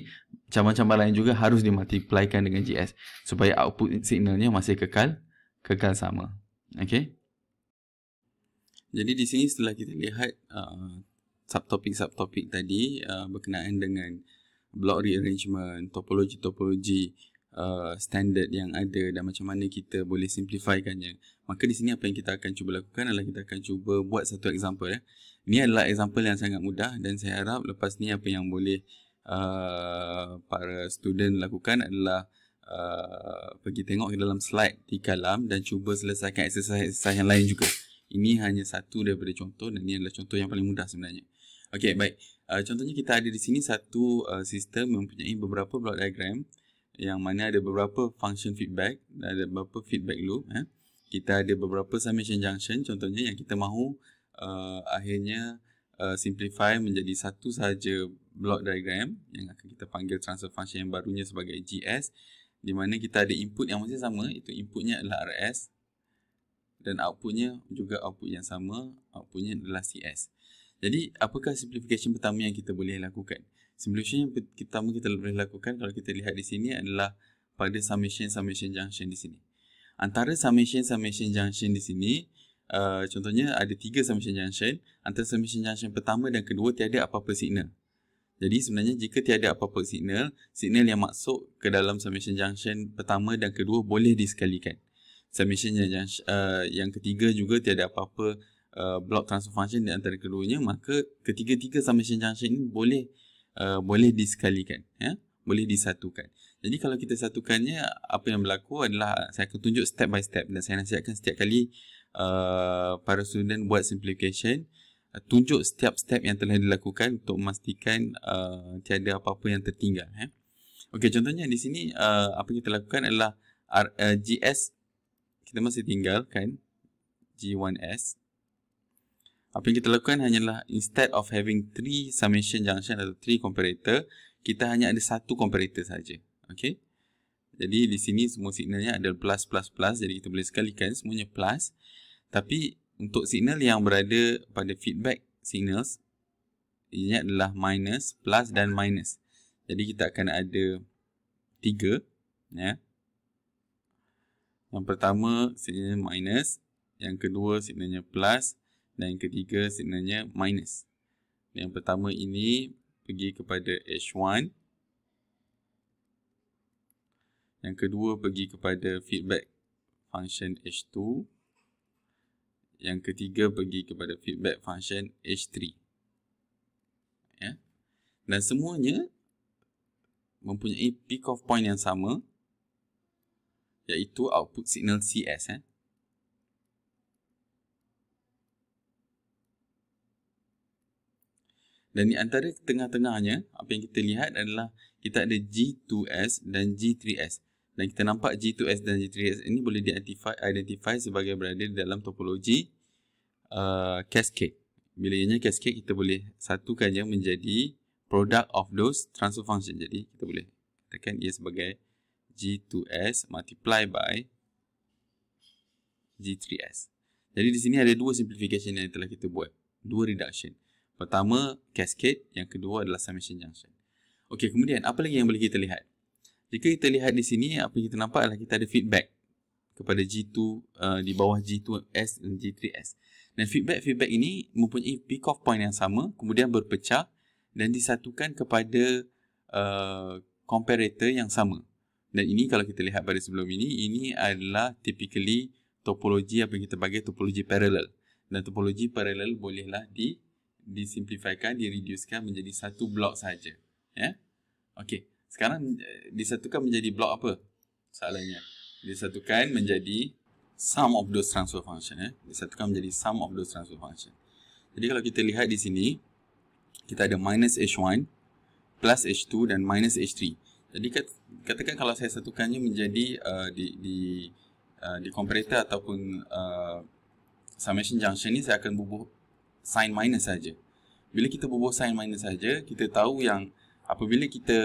cabang-cabang lain juga harus dimultiplykan dengan GS supaya output signalnya masih kekal kekal sama okey jadi di sini setelah kita lihat uh, subtopik subtopik tadi uh, berkenaan dengan block rearrangement topologi, topologi, Uh, standard yang ada dan macam mana kita boleh simplifikannya maka di sini apa yang kita akan cuba lakukan adalah kita akan cuba buat satu example ya. Eh. Ini adalah example yang sangat mudah dan saya harap lepas ni apa yang boleh uh, para student lakukan adalah uh, pergi tengok ke dalam slide di kalam dan cuba selesaikan exercise yang lain juga. Ini hanya satu daripada contoh dan ini adalah contoh yang paling mudah sebenarnya. Okey, baik. Uh, contohnya kita ada di sini satu uh, sistem mempunyai beberapa block diagram yang mana ada beberapa function feedback dan ada beberapa feedback loop. Eh. Kita ada beberapa summation junction contohnya yang kita mahu uh, akhirnya uh, simplify menjadi satu sahaja block diagram yang akan kita panggil transfer function yang barunya sebagai GS di mana kita ada input yang masih sama itu inputnya adalah RS dan outputnya juga output yang sama outputnya adalah CS jadi apakah simplification pertama yang kita boleh lakukan simplification yang pertama kita boleh lakukan kalau kita lihat di sini adalah pada summation summation junction di sini antara summation summation junction di sini Eh, contohnya ada tiga submission junction antara submission junction pertama dan kedua tiada apa-apa signal jadi sebenarnya jika tiada apa-apa signal signal yang masuk ke dalam submission junction pertama dan kedua boleh disekalikan submission junction uh, eh, yang ketiga juga tiada apa-apa uh, block transfer function di antara keduanya maka ketiga-tiga submission junction ini boleh uh, boleh disekalikan ya boleh disatukan jadi kalau kita satukannya apa yang berlaku adalah saya akan tunjuk step by step dan saya nasihatkan setiap kali uh, para student buat simplification uh, tunjuk setiap step yang telah dilakukan untuk memastikan uh, tiada apa-apa yang tertinggal eh okey contohnya di sini uh, apa kita lakukan adalah R, uh, GS kita masih tinggalkan G1S apa yang kita lakukan hanyalah instead of having three summation junction atau three comparator kita hanya ada satu comparator saja okey jadi di sini semua signalnya ada plus plus plus jadi kita boleh sekalikan semuanya plus tapi untuk signal yang berada pada feedback signals ianya adalah minus, plus dan minus. Jadi kita akan ada tiga ya. Yang pertama signalnya minus, yang kedua signalnya plus dan yang ketiga signalnya minus. Yang pertama ini pergi kepada H1. Yang kedua pergi kepada feedback function H2. Yang ketiga pergi kepada feedback function H3. Ya. Dan semuanya mempunyai peak of point yang sama iaitu output signal CS eh. Dan di antara tengah-tengahnya apa yang kita lihat adalah kita ada G2S dan G3S dan kita nampak G2S dan G3S ini boleh diidentify identify sebagai berada di dalam topologi uh, cascade. Bila ianya cascade, kita boleh satukan yang menjadi product of those transfer function. Jadi, kita boleh katakan ia sebagai G2S multiply by G3S. Jadi, di sini ada dua simplification yang telah kita buat. Dua reduction. Pertama, cascade. Yang kedua adalah summation junction. Okey, kemudian apa lagi yang boleh kita lihat? Jika kita lihat di sini, apa yang kita nampak adalah kita ada feedback kepada G2, uh, di bawah G2S dan G3S. Dan feedback-feedback ini mempunyai peak off point yang sama, kemudian berpecah dan disatukan kepada uh, comparator yang sama. Dan ini kalau kita lihat pada sebelum ini, ini adalah typically topologi apa yang kita panggil topologi parallel. Dan topologi parallel bolehlah di disimplifikan, direduskan menjadi satu blok sahaja. Yeah? Okay sekarang eh, disatukan menjadi blok apa? Soalannya. Disatukan menjadi sum of those transfer function. Eh? Disatukan menjadi sum of those transfer function. Jadi kalau kita lihat di sini, kita ada minus H1, plus H2 dan minus H3. Jadi kat, katakan kalau saya satukannya menjadi uh, di di uh, di comparator ataupun uh, summation junction ni saya akan bubuh sign minus saja. Bila kita bubuh sign minus saja, kita tahu yang apabila kita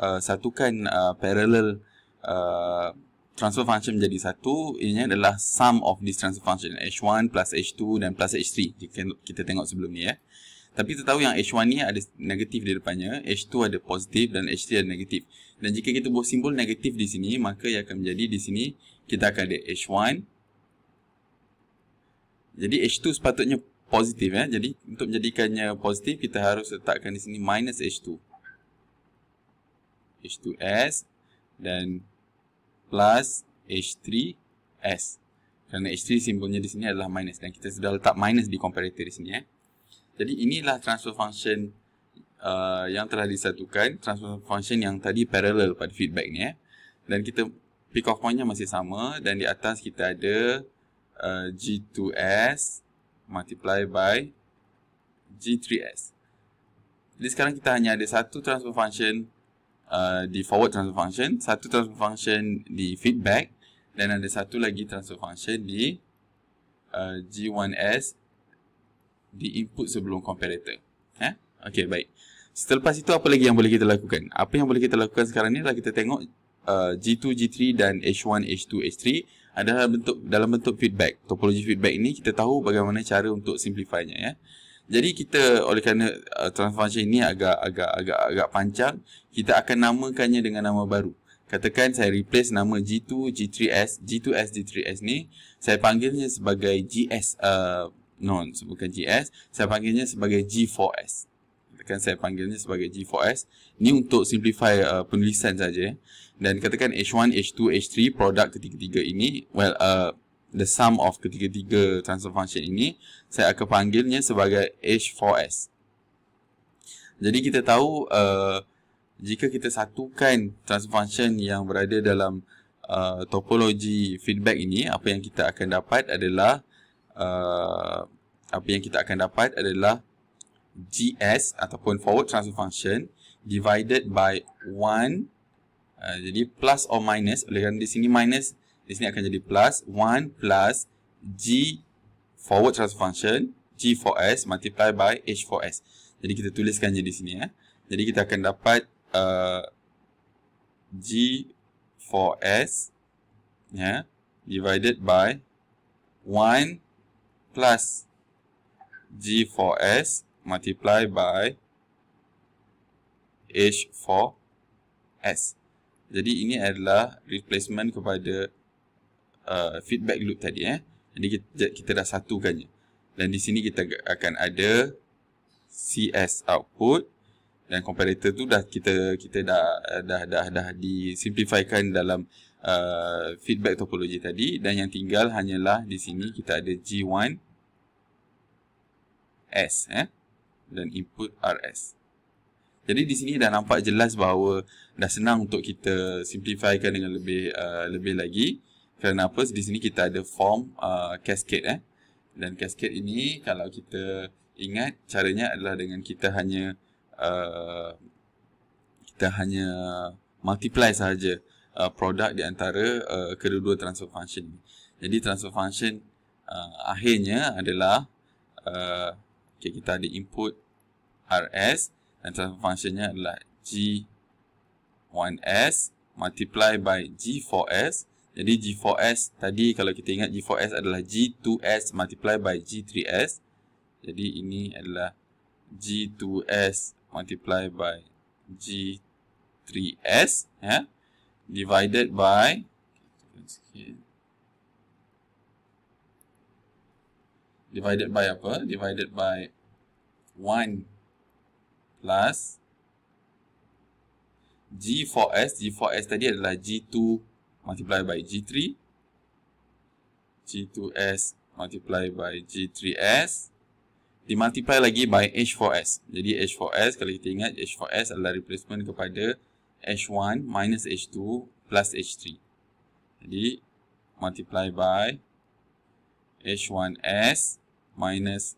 uh, satukan uh, parallel uh, transfer function menjadi satu ianya adalah sum of this transfer function h1 plus h2 dan plus h3 jika kita tengok sebelum ni ya tapi kita tahu yang h1 ni ada negatif di depannya h2 ada positif dan h3 ada negatif dan jika kita buat simbol negatif di sini maka ia akan menjadi di sini kita akan ada h1 jadi h2 sepatutnya positif ya. Jadi untuk menjadikannya positif kita harus letakkan di sini minus h2. H2S dan plus H3S. Kerana H3 simbolnya di sini adalah minus dan kita sudah letak minus di comparator di sini. Eh. Jadi inilah transfer function uh, yang telah disatukan. Transfer function yang tadi parallel pada feedback ni. Eh. Dan kita pick off pointnya masih sama dan di atas kita ada uh, G2S multiply by G3S. Jadi sekarang kita hanya ada satu transfer function Uh, di forward transfer function, satu transfer function di feedback dan ada satu lagi transfer function di uh, G1S di input sebelum comparator. Ha? Eh? Okey, baik. Selepas itu apa lagi yang boleh kita lakukan? Apa yang boleh kita lakukan sekarang ni adalah kita tengok uh, G2, G3 dan H1, H2, H3 adalah bentuk dalam bentuk feedback. Topologi feedback ini kita tahu bagaimana cara untuk simplifynya ya. Eh? Jadi kita oleh kerana uh, transformation ini agak agak agak agak panjang, kita akan namakannya dengan nama baru. Katakan saya replace nama G2, G3S, G2S, G3S ni, saya panggilnya sebagai GS, uh, non, bukan GS, saya panggilnya sebagai G4S. Katakan saya panggilnya sebagai G4S. Ini untuk simplify uh, penulisan saja. Dan katakan H1, H2, H3, produk ketiga-tiga ini, well, uh, the sum of ketiga-tiga transfer function ini saya akan panggilnya sebagai H4S jadi kita tahu uh, jika kita satukan transfer function yang berada dalam uh, topologi feedback ini apa yang kita akan dapat adalah uh, apa yang kita akan dapat adalah GS ataupun forward transfer function divided by 1 uh, jadi plus or minus oleh kerana di sini minus di sini akan jadi plus 1 plus G forward transfer function G for S multiply by H for S. Jadi kita tuliskan je di sini ya. Jadi kita akan dapat uh, G for S ya divided by 1 plus G for S multiply by H for S. Jadi ini adalah replacement kepada uh, feedback loop tadi eh. Jadi kita, kita dah satukannya. Dan di sini kita akan ada CS output dan comparator tu dah kita kita dah dah dah dah disimplifikan dalam uh, feedback topologi tadi dan yang tinggal hanyalah di sini kita ada G1 S eh dan input RS. Jadi di sini dah nampak jelas bahawa dah senang untuk kita simplifikan dengan lebih uh, lebih lagi kerana apa di sini kita ada form uh, cascade eh dan cascade ini kalau kita ingat caranya adalah dengan kita hanya uh, kita hanya multiply saja uh, produk di antara uh, kedua-dua transfer function jadi transfer function uh, akhirnya adalah uh, okay, kita ada input rs dan transfer functionnya adalah g 1s multiply by g 4s jadi G4S tadi kalau kita ingat G4S adalah G2S multiply by G3S. Jadi ini adalah G2S multiply by G3S ya divided by divided by apa? divided by 1 plus G4S G4S tadi adalah G2S multiply by G3, G2S multiply by G3S, dimultiply lagi by H4S. Jadi H4S, kalau kita ingat, H4S adalah replacement kepada H1 minus H2 plus H3. Jadi, multiply by H1S minus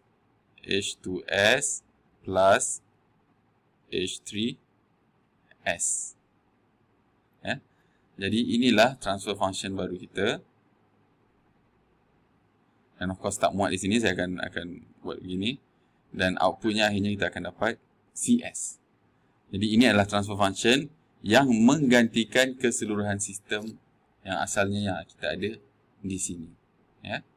H2S plus H3S. Ya. Yeah. Jadi inilah transfer function baru kita. Dan of course tak muat di sini saya akan akan buat begini dan outputnya akhirnya kita akan dapat CS. Jadi ini adalah transfer function yang menggantikan keseluruhan sistem yang asalnya yang kita ada di sini. Ya. Yeah.